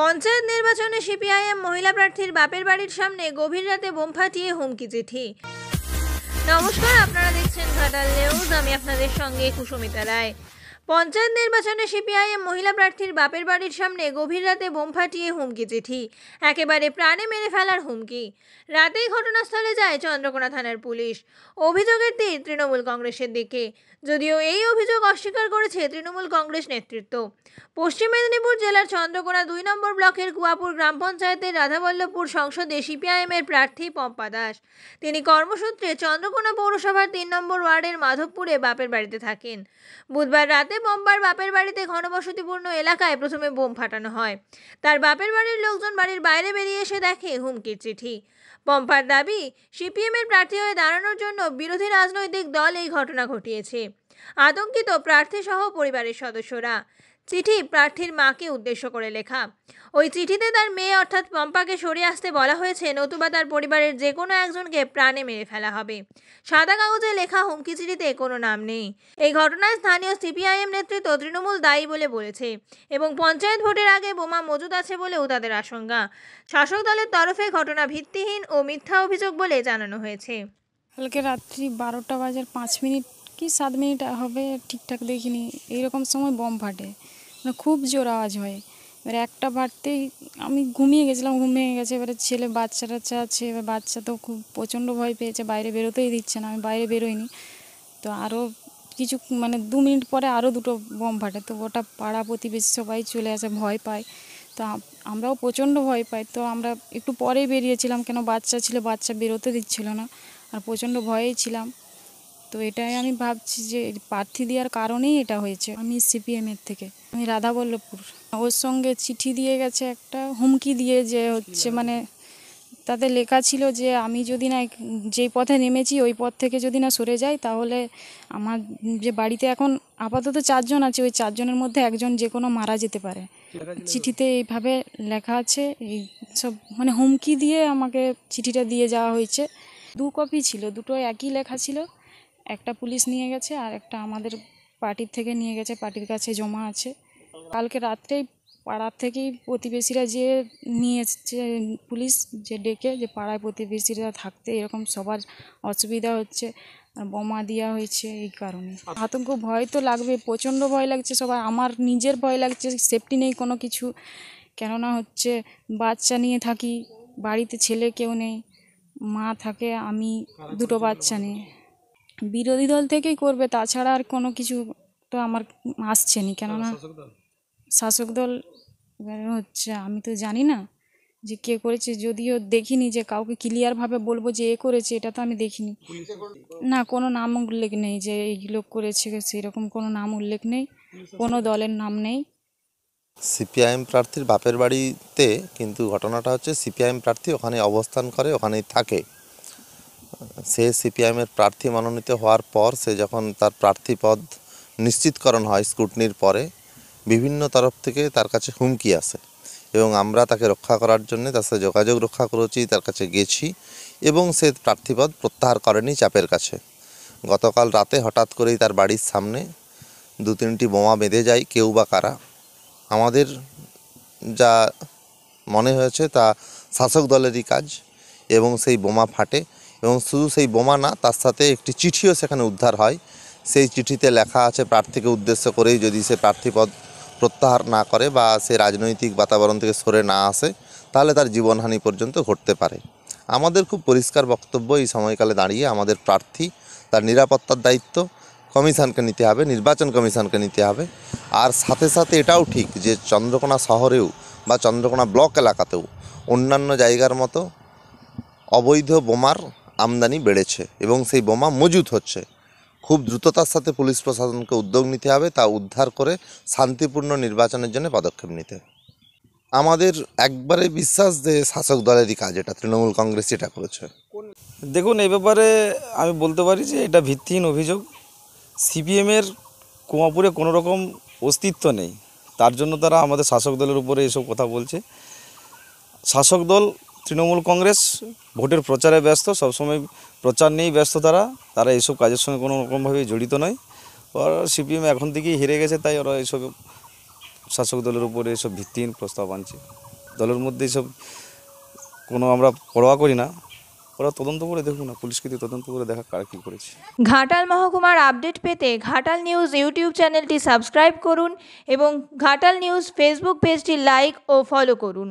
পঞ্চায়েত নির্বাচনে সিপিআইএম মহিলা প্রার্থীর বাপের বাড়ির সামনে গভীর রাতে বোম ফাটিয়ে হুমকি চিঠি নমস্কার আপনারা দেখছেন ঘাটাল নিউজ আমি আপনাদের সঙ্গে কুসুমিতা রায় পঞ্চায়েত নির্বাচনে সিপিআইএম মহিলা প্রার্থীর বাপের বাড়ির সামনে গভীর রাতে বোম ফাটিয়ে হুমকি চিঠি একেবারে প্রাণে মেরে ফেলার হুমকি রাতেই ঘটনাস্থলে যায় চন্দ্রকোনা থানার পুলিশ অভিযোগের তীর তৃণমূল কংগ্রেসের দিকে যদিও এই অভিযোগ অস্বীকার করেছে তৃণমূল কংগ্রেস নেতৃত্ব পশ্চিম মেদিনীপুর জেলার চন্দ্রকোনা দুই নম্বর ব্লকের কুয়াপুর গ্রাম পঞ্চায়েতের রাধাবল্লভপুর সংসদে সিপিআইএমের প্রার্থী পম্পা দাস তিনি কর্মসূত্রে চন্দ্রকোনা পৌরসভার তিন নম্বর ওয়ার্ডের মাধবপুরে বাপের বাড়িতে থাকেন বুধবার রাতে বোমবার বাপের বাড়িতে ঘনবসতিপূর্ণ এলাকায় প্রথমে বোম ফাটানো হয় তার বাপের বাড়ির লোকজন বাড়ির বাইরে বেরিয়ে এসে দেখে হুমকির চিঠি পম্পার দাবি সিপিএমের প্রার্থী হয়ে দাঁড়ানোর জন্য বিরোধী রাজনৈতিক দল এই ঘটনা ঘটিয়েছে আতঙ্কিত প্রার্থী সহ পরিবারের সদস্যরা চিঠি প্রার্থীর মাকে উদ্দেশ্য করে লেখা ওই চিঠিতে তার মেয়ে অর্থাৎ পম্পাকে সরে আসতে বলা হয়েছে নতুবা তার পরিবারের যে কোনো একজনকে প্রাণে মেরে ফেলা হবে সাদা কাগজে লেখা হুমকি চিঠিতে কোনো নাম নেই এই ঘটনায় স্থানীয় সিপিআইএম নেতৃত্ব তৃণমূল দায়ী বলে বলেছে এবং পঞ্চায়েত ভোটের আগে বোমা মজুদ আছে বলেও তাদের আশঙ্কা শাসক দলের তরফে ঘটনা ভিত্তিহীন ও মিথ্যা অভিযোগ বলে জানানো হয়েছে কালকে রাত্রি বারোটা বাজার পাঁচ মিনিট কি সাত মিনিট হবে ঠিকঠাক দেখিনি এইরকম সময় বোম ফাটে মানে খুব জোর আওয়াজ হয় এবারে একটা বাড়তেই আমি ঘুমিয়ে গেছিলাম ঘুমিয়ে গেছে এবারে ছেলে বাচ্চা টাচ্চা আছে এবার বাচ্চা তো খুব প্রচণ্ড ভয় পেয়েছে বাইরে বেরোতেই দিচ্ছে না আমি বাইরে বেরোইনি তো আরও কিছু মানে দু মিনিট পরে আরও দুটো বম ফাটে তো ওটা পাড়া প্রতিবেশী সবাই চলে আসে ভয় পায় তো আমরাও প্রচণ্ড ভয় পাই তো আমরা একটু পরেই বেরিয়েছিলাম কেন বাচ্চা ছিল বাচ্চা বেরোতে দিচ্ছিল না আর প্রচণ্ড ভয়েই ছিলাম তো এটাই আমি ভাবছি যে প্রার্থী দেওয়ার কারণেই এটা হয়েছে আমি সিপিএমের থেকে আমি রাধা বল্লভপুর ওর সঙ্গে চিঠি দিয়ে গেছে একটা হুমকি দিয়ে যে হচ্ছে মানে তাতে লেখা ছিল যে আমি যদি না যেই পথে নেমেছি ওই পথ থেকে যদি না সরে যাই তাহলে আমার যে বাড়িতে এখন আপাতত চারজন আছে ওই চারজনের মধ্যে একজন যে কোনো মারা যেতে পারে চিঠিতে এইভাবে লেখা আছে এই সব মানে হুমকি দিয়ে আমাকে চিঠিটা দিয়ে যাওয়া হয়েছে দু কপি ছিল দুটো একই লেখা ছিল একটা পুলিশ নিয়ে গেছে আর একটা আমাদের পার্টির থেকে নিয়ে গেছে পার্টির কাছে জমা আছে কালকে রাত্রেই পাড়ার থেকেই প্রতিবেশীরা যে নিয়ে এসছে পুলিশ যে ডেকে যে পাড়ায় প্রতিবেশীরা থাকতে এরকম সবার অসুবিধা হচ্ছে বোমা দেওয়া হয়েছে এই কারণে আতঙ্ক ভয় তো লাগবে প্রচণ্ড ভয় লাগছে সবার আমার নিজের ভয় লাগছে সেফটি নেই কোনো কিছু কেননা হচ্ছে বাচ্চা নিয়ে থাকি বাড়িতে ছেলে কেউ নেই মা থাকে আমি দুটো বাচ্চা নিয়ে বিরোধী দল থেকেই করবে তাছাড়া আর কোনো কিছু তো আমার আসছে না কেননা শাসক দল হচ্ছে আমি তো জানি না যে কে করেছে যদিও দেখিনি যে কাউকে ক্লিয়ারভাবে বলবো যে এ করেছে এটা তো আমি দেখিনি না কোনো নাম উল্লেখ নেই যে এইগুলো করেছে সেরকম কোনো নাম উল্লেখ নেই কোনো দলের নাম নেই সিপিআইএম প্রার্থীর বাপের বাড়িতে কিন্তু ঘটনাটা হচ্ছে সিপিআইএম প্রার্থী ওখানে অবস্থান করে ওখানেই থাকে সে সিপিআইএমের প্রার্থী মনোনীত হওয়ার পর সে যখন তার প্রার্থী পদ নিশ্চিতকরণ হয় স্কুটনির পরে বিভিন্ন তরফ থেকে তার কাছে হুমকি আসে এবং আমরা তাকে রক্ষা করার জন্য তার সাথে যোগাযোগ রক্ষা করেছি তার কাছে গেছি এবং সে প্রার্থীপদ প্রত্যাহার করেনি চাপের কাছে গতকাল রাতে হঠাৎ করেই তার বাড়ির সামনে দু তিনটি বোমা বেঁধে যায় কেউ বা কারা আমাদের যা মনে হয়েছে তা শাসক দলেরই কাজ এবং সেই বোমা ফাটে এবং শুধু সেই বোমা না তার সাথে একটি চিঠিও সেখানে উদ্ধার হয় সেই চিঠিতে লেখা আছে প্রার্থীকে উদ্দেশ্য করেই যদি সে প্রার্থীপদ প্রত্যাহার না করে বা সে রাজনৈতিক বাতাবরণ থেকে সরে না আসে তাহলে তার জীবনহানি পর্যন্ত ঘটতে পারে আমাদের খুব পরিষ্কার বক্তব্য এই সময়কালে দাঁড়িয়ে আমাদের প্রার্থী তার নিরাপত্তার দায়িত্ব কমিশনকে নিতে হবে নির্বাচন কমিশনকে নিতে হবে আর সাথে সাথে এটাও ঠিক যে চন্দ্রকোনা শহরেও বা চন্দ্রকোনা ব্লক এলাকাতেও অন্যান্য জায়গার মতো অবৈধ বোমার আমদানি বেড়েছে এবং সেই বোমা মজুত হচ্ছে খুব দ্রুততার সাথে পুলিশ প্রশাসনকে উদ্যোগ নিতে হবে তা উদ্ধার করে শান্তিপূর্ণ নির্বাচনের জন্য পদক্ষেপ নিতে আমাদের একবারে বিশ্বাস যে শাসক দলেরই কাজ এটা তৃণমূল কংগ্রেস এটা করেছে দেখুন এই ব্যাপারে আমি বলতে পারি যে এটা ভিত্তিহীন অভিযোগ সিপিএমের কুয়াপুরে কোনো রকম অস্তিত্ব নেই তার জন্য তারা আমাদের শাসক দলের উপরে এসব কথা বলছে শাসক দল তৃণমূল কংগ্রেস ভোটের প্রচারে ব্যস্ত সবসময় প্রচার নিয়েই ব্যস্ত তারা তারা এইসব কাজের সঙ্গে কোনো রকমভাবেই জড়িত নয় ওর সিপিএম এখন থেকেই হেরে গেছে তাই ওরা এইসব শাসক দলের উপরে এইসব ভিত্তিহীন প্রস্তাব আনছে দলের মধ্যে এইসব কোনো আমরা পরোয়া করি না ওরা তদন্ত করে দেখুন না পুলিশকে দিয়ে তদন্ত করে দেখা কার কী করেছে ঘাটাল মহকুমার আপডেট পেতে ঘাটাল নিউজ ইউটিউব চ্যানেলটি সাবস্ক্রাইব করুন এবং ঘাটাল নিউজ ফেসবুক পেজটি লাইক ও ফলো করুন